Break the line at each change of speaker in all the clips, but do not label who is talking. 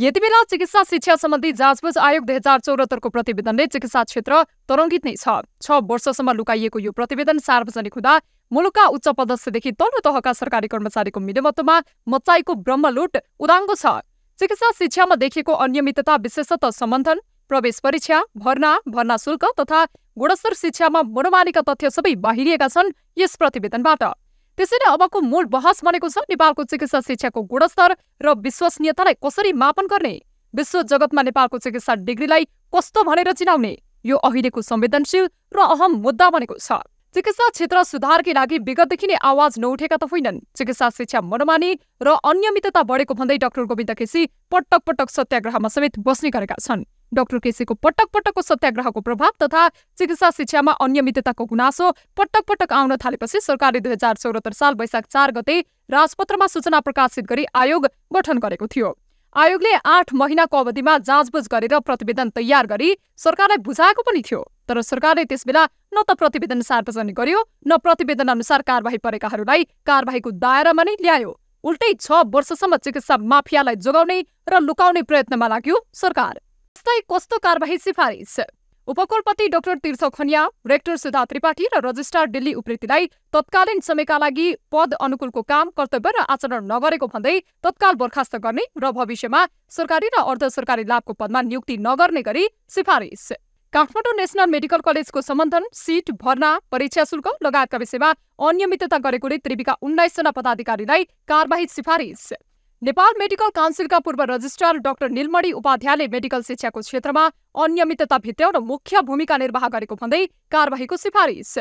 यति बेला चिकित्सा शिक्षा सम्बन्धी जाँचबुझ आयोग दुई हजार चौरात्तरको प्रतिवेदनले चिकित्सा क्षेत्र तरङ्गित नै छ छ वर्षसम्म लुकाइएको यो प्रतिवेदन सार्वजनिक हुँदा मुलुकका उच्च पदस्थदेखि तल्लो तहका सरकारी कर्मचारीको मिलेमत्वमा मचाएको ब्रह्मलुट उदाङ्गो छ चिकित्सा शिक्षामा देखिएको अनियमितता विशेषतः सम्बन्धन प्रवेश परीक्षा भर्ना भर्ना शुल्क तथा गुणस्तर शिक्षामा मनोमानीका तथ्य सबै बाहिरिएका छन् यस प्रतिवेदनबाट त्यसैले अबको मूल बहस बनेको छ नेपालको चिकित्सा शिक्षाको गुणस्तर र विश्वसनीयतालाई कसरी मापन गर्ने विश्व जगतमा नेपालको चिकित्सा डिग्रीलाई कस्तो भनेर चिनाउने यो अहिलेको संवेदनशील र अहम मुद्दा बनेको छ चिकित्सा क्षेत्र सुधारकै लागि विगतदेखि नै आवाज नउठेका त होइनन् चिकित्सा शिक्षा मनमानी र अनियमितता बढेको भन्दै डाक्टर गोविन्द केसी पटक पटक सत्याग्रहमा समेत बस्ने गरेका छन् डाक्टर केसीको पटक पटकको सत्याग्रहको प्रभाव तथा चिकित्सा शिक्षामा अनियमितताको गुनासो पटक पटक आउन थालेपछि सरकारले दुई हजार चौरात्तर साल वैशाख चार गते राजपत्रमा सूचना प्रकाशित गरी आयोग गठन गरेको थियो आयोगले आठ महिनाको अवधिमा जाँचबुझ गरेर प्रतिवेदन तयार गरी सरकारलाई बुझाएको पनि थियो तर सरकारले त्यसबेला न त प्रतिवेदन सार्वजनिक गर्यो न प्रतिवेदन अनुसार कारवाही परेकाहरूलाई कारवाहीको दायरामा नै ल्यायो उल्टै छ वर्षसम्म चिकित्सा माफियालाई जोगाउने र लुकाउने प्रयत्नमा लाग्यो सरकार यस्तै कस्तो कारवाही सिफारिस उपकुलपति डाक्टर तीर्थ खनिया रेक्टर सुधा त्रिपाठी र रजिस्ट्रार दिल्ली उप्रेतीलाई तत्कालीन समयका लागि पद अनुकूलको काम कर्तव्य र आचरण नगरेको भन्दै तत्काल बर्खास्त गर्ने र भविष्यमा सरकारी र अर्ध सरकारी लाभको पदमा नियुक्ति नगर्ने गरी सिफारिस काठमाडौँ नेसनल मेडिकल कलेजको सम्बन्धन सिट भर्ना परीक्षा शुल्क लगायतका विषयमा अनियमितता गरेकोले त्रिवीका उन्नाइसजना पदाधिकारीलाई कारवाही सिफारिस नेपाल मेडिकल काउन्सिलका पूर्व रजिस्ट्रार डाक्टर निलमणि उपाध्यायले मेडिकल शिक्षाको क्षेत्रमा अनियमितता भित्याउन मुख्य भूमिका निर्वाह गरेको भन्दै कारवाहीको सिफारिस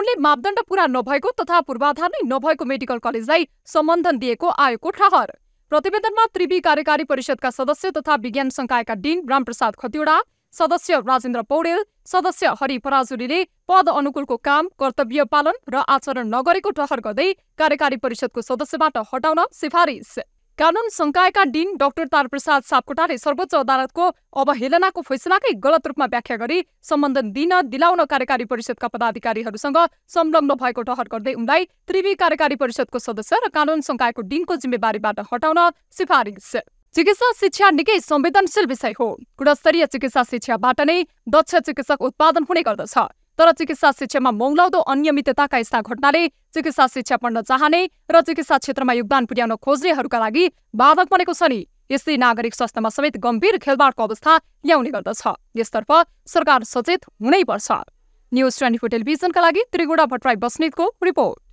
उनले मापदण्ड पूरा नभएको तथा पूर्वाधार नै नभएको मेडिकल कलेजलाई सम्बन्धन दिएको आयोगको ठहर प्रतिवेदनमा त्रिवी कार्यकारी परिषदका सदस्य तथा विज्ञान संकायका डिन रामप्रसाद खतिवडा सदस्य राजेन्द्र पौडेल सदस्य हरि पराजुलीले पद अनुकूलको काम कर्तव्य पालन र आचरण नगरेको ठहर गर्दै कार्यकारी परिषदको सदस्यबाट हटाउन सिफारिस कानुन संकायका डिन डाक्टर तारप्रसाद सापकोटाले सर्वोच्च अदालतको अवहेलनाको फैसलाकै गलत रूपमा व्याख्या गरी सम्बन्धन दिन दिलाउन कार्यकारी परिषदका पदाधिकारीहरूसँग संलग्न भएको ठहर गर्दै उनलाई त्रिवी कार्यकारी परिषदको सदस्य र कानुन संकायको डिनको जिम्मेवारीबाट हटाउन सिफारिस चिकित्सा शिक्षा निकै संवेदनशील विषय हो गुणस्तरीय चिकित्सा शिक्षाबाट नै दक्ष चिकित्सक उत्पादन हुने गर्दछ तर चिकित्सा शिक्षामा मौलाउँदो अनियमितताका यस्ता घटनाले चिकित्सा शिक्षा पढ्न चाहने र चिकित्सा क्षेत्रमा योगदान पुर्याउन खोज्नेहरूका लागि बाधक बनेको छ नि यस्तै नागरिक स्वास्थ्यमा समेत गम्भीर खेलबाडको अवस्था ल्याउने गर्दछ यसतर्फ सरकार सचेत हुनैपर्छ न्युज ट्वेन्टी फोर टेलिभिजनका लागि त्रिगुडा भट्टराई बस्नेतको रिपोर्ट